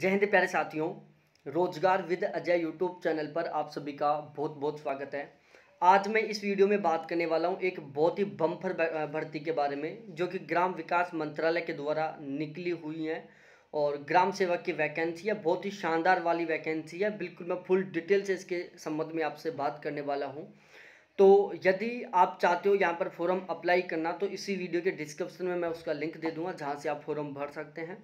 जय हिंद प्यारे साथियों रोजगार विद अजय यूट्यूब चैनल पर आप सभी का बहुत बहुत स्वागत है आज मैं इस वीडियो में बात करने वाला हूं एक बहुत ही बम्फर भर्ती के बारे में जो कि ग्राम विकास मंत्रालय के द्वारा निकली हुई है और ग्राम सेवक की वैकेंसी है बहुत ही शानदार वाली वैकेंसी है बिल्कुल मैं फुल डिटेल से इसके संबंध में आपसे बात करने वाला हूँ तो यदि आप चाहते हो यहाँ पर फॉर्म अप्लाई करना तो इसी वीडियो के डिस्क्रिप्शन में मैं उसका लिंक दे दूंगा जहाँ से आप फॉर्म भर सकते हैं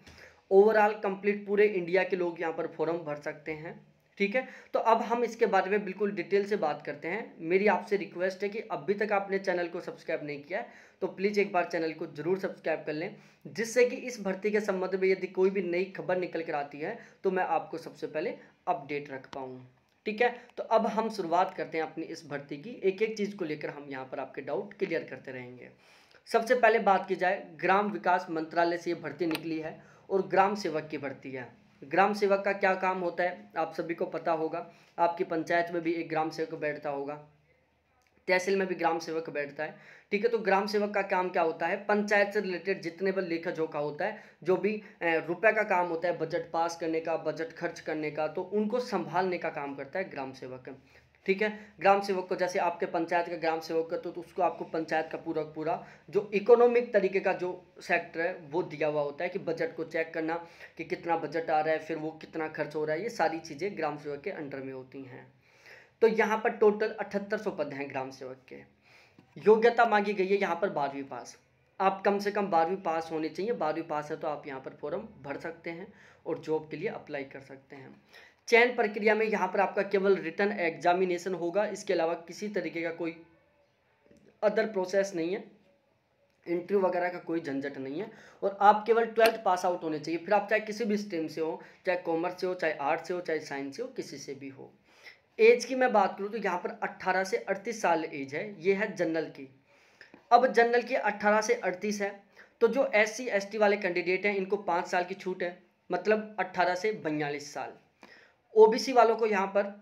ओवरऑल कंप्लीट पूरे इंडिया के लोग यहाँ पर फॉर्म भर सकते हैं ठीक है तो अब हम इसके बारे में बिल्कुल डिटेल से बात करते हैं मेरी आपसे रिक्वेस्ट है कि अभी तक आपने चैनल को सब्सक्राइब नहीं किया है तो प्लीज़ एक बार चैनल को जरूर सब्सक्राइब कर लें जिससे कि इस भर्ती के संबंध में यदि कोई भी नई खबर निकल कर आती है तो मैं आपको सबसे पहले अपडेट रख पाऊँ ठीक है तो अब हम शुरुआत करते हैं अपनी इस भर्ती की एक एक चीज़ को लेकर हम यहाँ पर आपके डाउट क्लियर करते रहेंगे सबसे पहले बात की जाए ग्राम विकास मंत्रालय से ये भर्ती निकली है और ग्राम सेवक की भर्ती है ग्राम सेवक का क्या काम होता है आप सभी को पता होगा आपकी पंचायत में भी एक ग्राम सेवक बैठता होगा तहसील में भी ग्राम सेवक बैठता है ठीक है तो ग्राम सेवक का काम क्या होता है पंचायत से रिलेटेड जितने भी लेखा जोखा होता है जो भी रुपए का काम होता है बजट पास करने का बजट खर्च करने का तो उनको संभालने का काम करता है ग्राम सेवक ठीक है ग्राम सेवक को जैसे आपके पंचायत का ग्राम सेवक का तो, तो उसको आपको पंचायत का पूरा पूरा जो इकोनॉमिक तरीके का जो सेक्टर है वो दिया हुआ होता है कि बजट को चेक करना कि कितना बजट आ रहा है फिर वो कितना खर्च हो रहा है ये सारी चीज़ें ग्राम सेवक के अंडर में होती हैं तो यहाँ पर टोटल अठहत्तर सौ पद हैं ग्राम सेवक के योग्यता मांगी गई है यहाँ पर बारहवीं पास आप कम से कम बारहवीं पास होने चाहिए बारहवीं पास है तो आप यहाँ पर फॉर्म भर सकते हैं और जॉब के लिए अप्लाई कर सकते हैं चयन प्रक्रिया में यहाँ पर आपका केवल रिटर्न एग्जामिनेशन होगा इसके अलावा किसी तरीके का कोई अदर प्रोसेस नहीं है इंटरव्यू वगैरह का कोई झंझट नहीं है और आप केवल ट्वेल्थ पास आउट होने चाहिए फिर आप चाहे किसी भी स्ट्रीम से हो चाहे कॉमर्स से हो चाहे आर्ट से हो चाहे साइंस से हो किसी से भी हो एज की मैं बात करूँ तो यहाँ पर 18 से 38 साल एज है ये है जनरल की अब जनरल की 18 से 38 है तो जो एस सी वाले कैंडिडेट हैं इनको पाँच साल की छूट है मतलब अट्ठारह से बयालीस साल ओबीसी वालों को यहाँ पर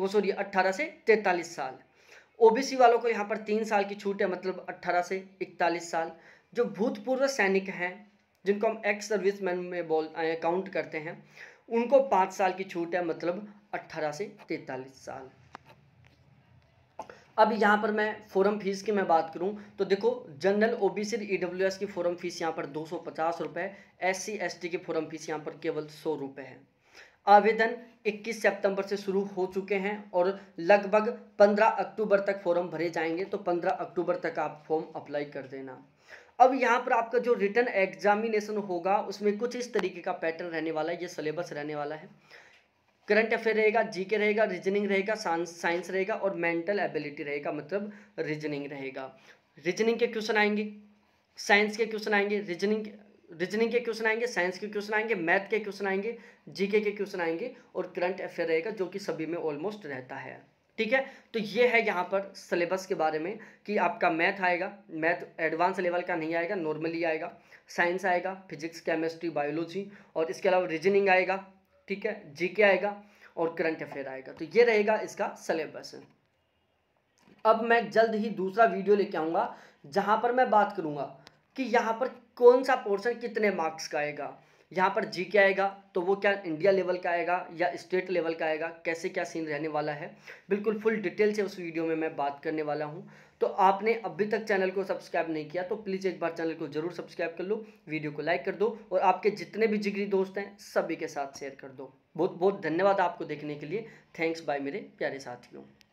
वो सॉरी अट्ठारह से तैतालीस साल ओबीसी वालों को यहाँ पर तीन साल की छूट है मतलब अट्ठारह से इकतालीस साल जो भूतपूर्व सैनिक हैं जिनको हम एक्स सर्विस मैन में बोल काउंट करते हैं उनको पाँच साल की छूट है मतलब अट्ठारह से तैतालीस साल अब यहाँ पर मैं फोरम फीस की मैं बात करूँ तो देखो general O B C EW S की फोरम फीस यहाँ पर दो सौ पचास रुपये एस सी एस टी की फोरम फीस यहाँ पर केवल सौ रुपये है आवेदन 21 सितंबर से शुरू हो चुके हैं और लगभग 15 अक्टूबर तक फॉर्म भरे जाएंगे तो 15 अक्टूबर तक आप फॉर्म अप्लाई कर देना अब यहाँ पर आपका जो रिटर्न एग्जामिनेशन होगा उसमें कुछ इस तरीके का पैटर्न रहने वाला है ये सिलेबस रहने वाला है करंट अफेयर रहेगा जीके रहेगा रीजनिंग रहेगा साइंस रहेगा और मेंटल एबिलिटी रहेगा मतलब रीजनिंग रहेगा रीजनिंग के क्वेश्चन आएंगे साइंस के क्वेश्चन आएंगे रीजनिंग रीजनिंग के क्वेश्चन आएंगे साइंस के क्वेश्चन आएंगे मैथ के क्वेश्चन आएंगे जीके के क्वेश्चन आएंगे और करंट अफेयर रहेगा जो कि सभी में ऑलमोस्ट रहता है ठीक है तो ये है यहाँ पर सिलेबस के बारे में कि आपका मैथ आएगा मैथ एडवांस लेवल का नहीं आएगा नॉर्मली आएगा साइंस आएगा फिजिक्स केमिस्ट्री बायोलॉजी और इसके अलावा रीजनिंग आएगा ठीक है जीके आएगा और करंट अफेयर आएगा तो ये रहेगा इसका सिलेबस अब मैं जल्द ही दूसरा वीडियो लेके आऊँगा जहाँ पर मैं बात करूँगा कि यहाँ पर कौन सा पोर्शन कितने मार्क्स का आएगा यहाँ पर जी के आएगा तो वो क्या इंडिया लेवल का आएगा या स्टेट लेवल का आएगा कैसे क्या सीन रहने वाला है बिल्कुल फुल डिटेल से उस वीडियो में मैं बात करने वाला हूँ तो आपने अभी तक चैनल को सब्सक्राइब नहीं किया तो प्लीज़ एक बार चैनल को ज़रूर सब्सक्राइब कर लो वीडियो को लाइक कर दो और आपके जितने भी जिगरी दोस्त हैं सभी के साथ शेयर कर दो बहुत बहुत धन्यवाद आपको देखने के लिए थैंक्स बाय मेरे प्यारे साथियों